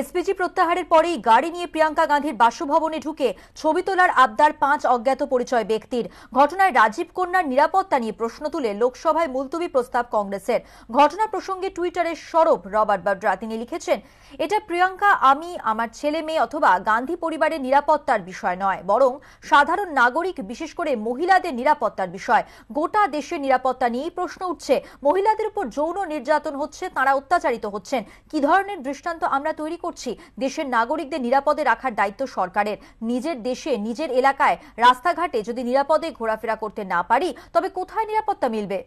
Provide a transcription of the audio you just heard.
SPG প্রত্যাহারের পরেই গাড়ি নিয়ে প্রিয়াঙ্কা গান্ধীর বাসভবনে ঢুকে ছবি তোলার আবদার পাঁচ অজ্ঞাত পরিচয় ব্যক্তির ঘটনায় রাজীব কন্যার নিরাপত্তা নিয়ে প্রশ্ন তুলে লোকসভায় মুলতবি প্রস্তাব কংগ্রেসের ঘটনা প্রসঙ্গে টুইটারে সরব রবার্ট বাড্রা তিনি লিখেছেন এটা প্রিয়াঙ্কা আমি আমার ছেলে মেয়ে অথবা গান্ধী পরিবারের নিরাপত্তার বিষয় নয় বরং সাধারণ নাগরিক বিশেষ করে মহিলাদের নিরাপত্তার বিষয় গোটা দেশের নিরাপত্তা নিয়েই প্রশ্ন উঠছে মহিলাদের উপর যৌন নির্যাতন হচ্ছে তারা অত্যাচারিত হচ্ছেন কি ধরনের দৃষ্টান্ত আমরা তৈরি করছি দেশের নাগরিকদের নিরাপদে রাখার দায়িত্ব সরকারের নিজের দেশে নিজের এলাকায় রাস্তাঘাটে যদি নিরাপদে ঘোরাফেরা করতে না পারি তবে কোথায় নিরাপত্তা মিলবে